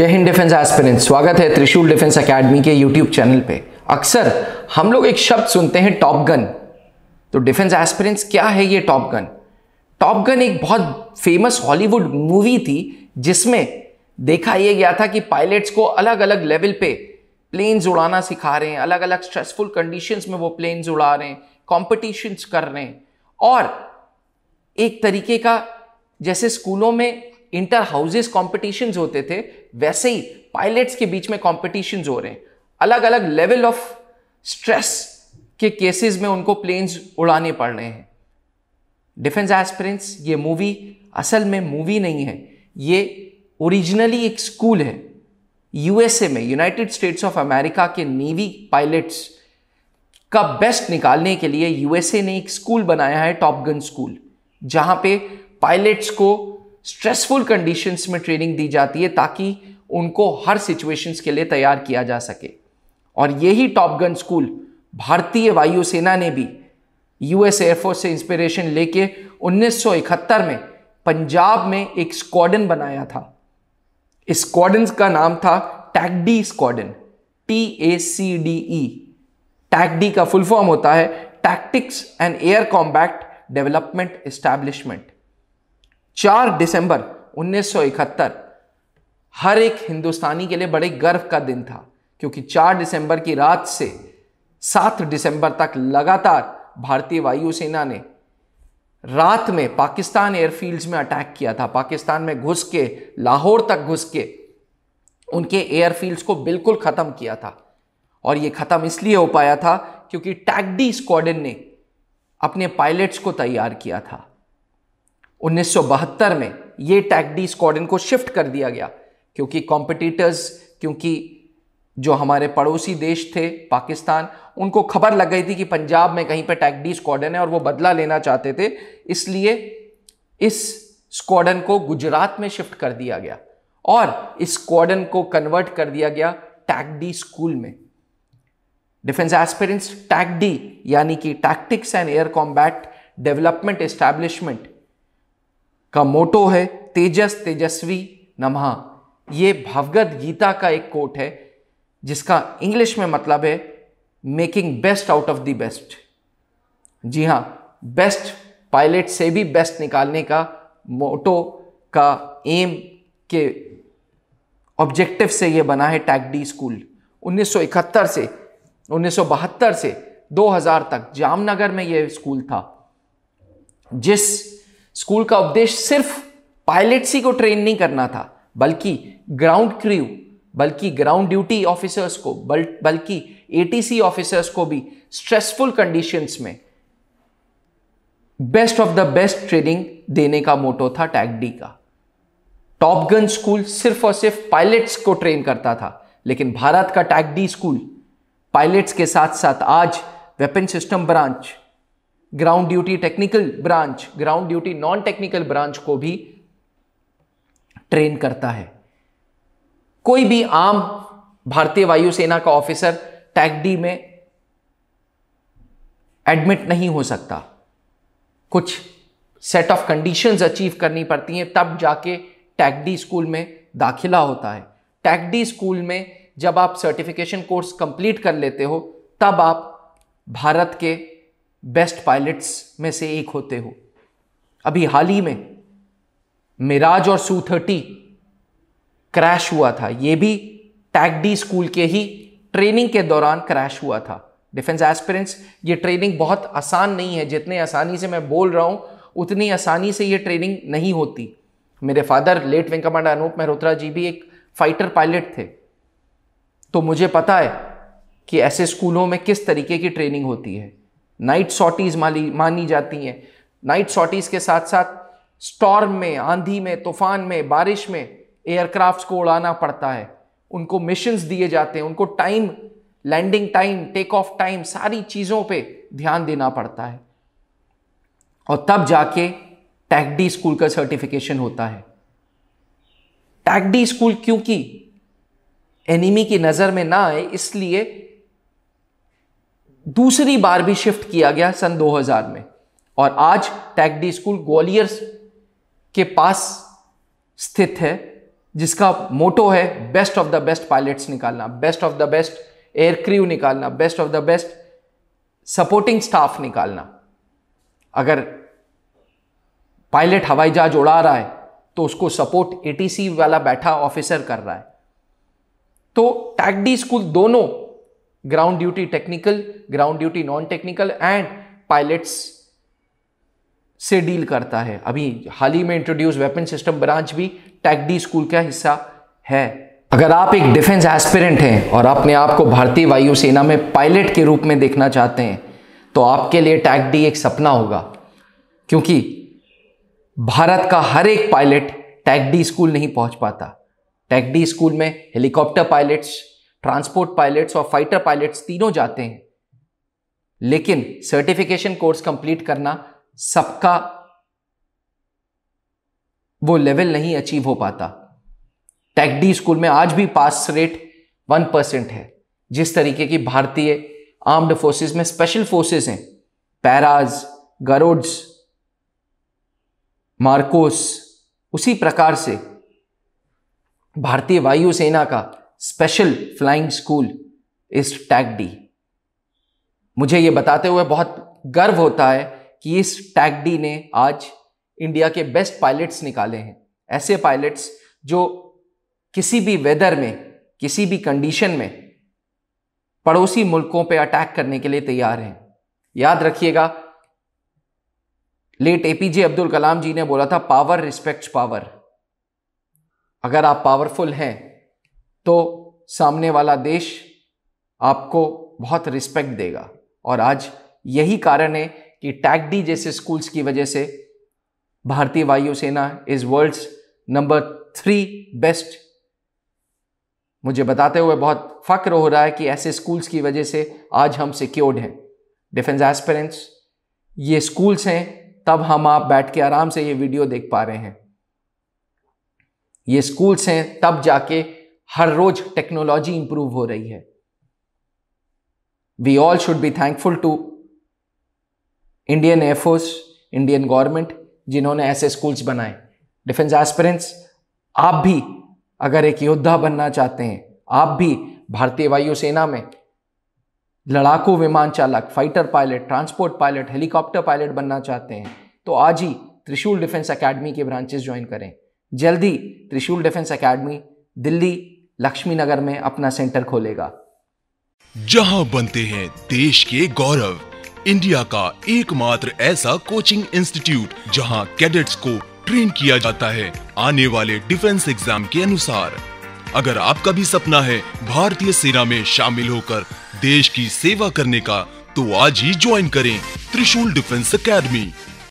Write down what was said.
जय Hind defence aspirant स्वागत है त्रिशूल डिफेंस एकेडमी के यूट्यूब चैनल पे अक्सर हम लोग एक शब्द सुनते हैं टॉप गन तो डिफेंस एस्पिरेंट्स क्या है ये टॉप गन टॉप गन एक बहुत फेमस हॉलीवुड मूवी थी जिसमें देखा यह गया था कि पायलट्स को अलग अलग लेवल पे प्लेन्स उड़ाना सिखा रहे हैं अलग अलग स्ट्रेसफुल कंडीशंस में वो प्लेन्स उड़ा रहे हैं कॉम्पिटिशन्स कर रहे हैं और एक तरीके का जैसे स्कूलों में इंटर हाउसेस कॉम्पिटिशन होते थे वैसे ही पायलट्स के बीच में कॉम्पिटिशन हो रहे हैं अलग अलग लेवल ऑफ स्ट्रेस के केसेस में उनको प्लेन्स उड़ाने पड़ रहे हैं डिफेंस एस्पिरेंट्स ये मूवी असल में मूवी नहीं है ये ओरिजिनली एक स्कूल है यूएसए में यूनाइटेड स्टेट्स ऑफ अमेरिका के नेवी पायलट्स का बेस्ट निकालने के लिए यूएसए ने एक स्कूल बनाया है टॉप गन स्कूल जहां पे पायलट्स को स्ट्रेसफुल कंडीशंस में ट्रेनिंग दी जाती है ताकि उनको हर सिचुएशंस के लिए तैयार किया जा सके और यही टॉप गन स्कूल भारतीय वायुसेना ने भी यूएस एयरफोर्स से इंस्पिरेशन लेके 1971 में पंजाब में एक स्क्वाडन बनाया था इस स्क्वाडन का नाम था TACDE squadron T A C D E TACDE का फुल फॉर्म होता है tactics and air combat development establishment चार दिसंबर 1971 हर एक हिंदुस्तानी के लिए बड़े गर्व का दिन था क्योंकि चार दिसंबर की रात से सात दिसंबर तक लगातार भारतीय वायुसेना ने रात में पाकिस्तान एयरफील्ड्स में अटैक किया था पाकिस्तान में घुस के लाहौर तक घुस के उनके एयरफील्ड्स को बिल्कुल ख़त्म किया था और ये ख़त्म इसलिए हो पाया था क्योंकि टैगडी स्क्वाडन ने अपने पायलट्स को तैयार किया था 1972 में ये टैग डी स्क्वाडन को शिफ्ट कर दिया गया क्योंकि कॉम्पिटिटर्स क्योंकि जो हमारे पड़ोसी देश थे पाकिस्तान उनको खबर लग गई थी कि पंजाब में कहीं पर टैग डी स्क्वाडन है और वो बदला लेना चाहते थे इसलिए इस स्क्वाडन को गुजरात में शिफ्ट कर दिया गया और इस स्क्वाडन को कन्वर्ट कर दिया गया टैग डी स्कूल में डिफेंस एस्पिरेंट्स टैग डी यानी कि tactics and air combat development establishment का मोटो है तेजस तेजस्वी नमः ये भगवत गीता का एक कोट है जिसका इंग्लिश में मतलब है making best out of the best जी हाँ बेस्ट पायलट से भी बेस्ट निकालने का मोटो का एम के ऑब्जेक्टिव से ये बना है टैगडी स्कूल 1971 से 1972 से 2000 तक जामनगर में ये स्कूल था जिस स्कूल का उद्देश्य सिर्फ पायलट्स ही को ट्रेन नहीं करना था बल्कि ग्राउंड क्रू बल्कि ग्राउंड ड्यूटी ऑफिसर्स को बल, बल्कि एटीसी ऑफिसर्स को भी स्ट्रेसफुल कंडीशंस में best of the best training देने का मोटो था टैग डी का टॉप गन स्कूल सिर्फ और सिर्फ पायलट्स को ट्रेन करता था लेकिन भारत का टैग डी स्कूल पायलट्स के साथ साथ आज weapon system branch ground duty technical branch ground duty non technical branch को भी ट्रेन करता है कोई भी आम भारतीय वायुसेना का ऑफिसर टैगडी में एडमिट नहीं हो सकता कुछ सेट ऑफ कंडीशंस अचीव करनी पड़ती हैं तब जाके टैगडी स्कूल में दाखिला होता है टैगडी स्कूल में जब आप सर्टिफिकेशन कोर्स कंप्लीट कर लेते हो तब आप भारत के बेस्ट पायलट्स में से एक होते हो अभी हाल ही में मिराज और सू थर्टी क्रैश हुआ था ये भी टैगडी स्कूल के ही ट्रेनिंग के दौरान क्रैश हुआ था डिफेंस एस्पिरेंट्स ये ट्रेनिंग बहुत आसान नहीं है जितने आसानी से मैं बोल रहा हूँ उतनी आसानी से ये ट्रेनिंग नहीं होती मेरे father late wing commander Anoop Mehrotra ji भी एक फाइटर पायलट थे तो मुझे पता है कि ऐसे स्कूलों में किस तरीके की ट्रेनिंग होती है नाइट सॉटीज माली मानी जाती हैं नाइट सॉटीज के साथ साथ स्टॉर्म में आंधी में तूफान में बारिश में एयरक्राफ्ट को उड़ाना पड़ता है उनको मिशंस दिए जाते हैं उनको time landing time take off time सारी चीज़ों पे ध्यान देना पड़ता है और तब जाके टैगडी स्कूल का सर्टिफिकेशन होता है टैगडी स्कूल क्योंकि एनिमी की नज़र में ना आए इसलिए दूसरी बार भी शिफ्ट किया गया सन 2000 में और आज टैगडी स्कूल ग्वालियर के पास स्थित है जिसका मोटो है best of the best pilots निकालना best of the best air निकालना best of the best supporting staff निकालना अगर पायलट हवाई जहाज उड़ा रहा है तो उसको सपोर्ट एटीसी वाला बैठा ऑफिसर कर रहा है तो टैगडी स्कूल दोनों ground duty technical ground duty non technical and pilots से डील करता है अभी हाल ही में इंट्रोड्यूस वेपन सिस्टम ब्रांच भी टैगडी स्कूल का हिस्सा है अगर आप एक डिफेंस एस्पिरेंट हैं और अपने आप को भारतीय वायुसेना में पायलट के रूप में देखना चाहते हैं तो आपके लिए टैगडी एक सपना होगा क्योंकि भारत का हर एक पायलट टैगडी स्कूल नहीं पहुंच पाता टैगडी स्कूल में हेलीकॉप्टर पायलट्स ट्रांसपोर्ट पायलट्स और फाइटर पायलट्स तीनों जाते हैं लेकिन सर्टिफिकेशन कोर्स कंप्लीट करना सबका वो लेवल नहीं अचीव हो पाता टैगडी स्कूल में आज भी पास रेट वन परसेंट है जिस तरीके की भारतीय आर्म्ड फोर्सेस में स्पेशल फोर्सेस हैं पैराज गरोड्स मार्कोस उसी प्रकार से भारतीय वायुसेना का स्पेशल फ्लाइंग स्कूल इस टैग डी मुझे ये बताते हुए बहुत गर्व होता है कि इस टैग डी ने आज इंडिया के बेस्ट पायलट्स निकाले हैं ऐसे पायलट्स जो किसी भी वेदर में किसी भी कंडीशन में पड़ोसी मुल्कों पे अटैक करने के लिए तैयार हैं याद रखिएगा लेट एपीजे अब्दुल कलाम जी ने बोला था पावर रिस्पेक्ट पावर अगर आप पावरफुल हैं तो सामने वाला देश आपको बहुत रिस्पेक्ट देगा और आज यही कारण है कि टैगडी जैसे स्कूल्स की वजह से भारतीय वायुसेना is world's number three best मुझे बताते हुए बहुत फ़क्र हो रहा है कि ऐसे स्कूल्स की वजह से आज हम सिक्योर्ड हैं डिफेंस एस्पेरेंट्स ये स्कूल्स हैं तब हम आप बैठ के आराम से ये वीडियो देख पा रहे हैं ये स्कूल्स हैं तब जाके हर रोज टेक्नोलॉजी इंप्रूव हो रही है we all should be thankful to Indian air force Indian government जिन्होंने ऐसे स्कूल्स बनाए डिफेंस एस्पिरेंट्स आप भी अगर एक योद्धा बनना चाहते हैं आप भी भारतीय वायुसेना में लड़ाकू विमान चालक fighter pilot transport pilot helicopter pilot बनना चाहते हैं तो आज ही त्रिशूल डिफेंस एकेडमी के ब्रांचेस ज्वाइन करें जल्दी त्रिशूल डिफेंस एकेडमी दिल्ली लक्ष्मी नगर में अपना सेंटर खोलेगा जहां बनते हैं देश के गौरव इंडिया का एकमात्र ऐसा कोचिंग इंस्टीट्यूट जहां कैडेट्स को ट्रेन किया जाता है आने वाले डिफेंस एग्जाम के अनुसार अगर आपका भी सपना है भारतीय सेना में शामिल होकर देश की सेवा करने का तो आज ही ज्वाइन करें त्रिशूल डिफेंस अकेडमी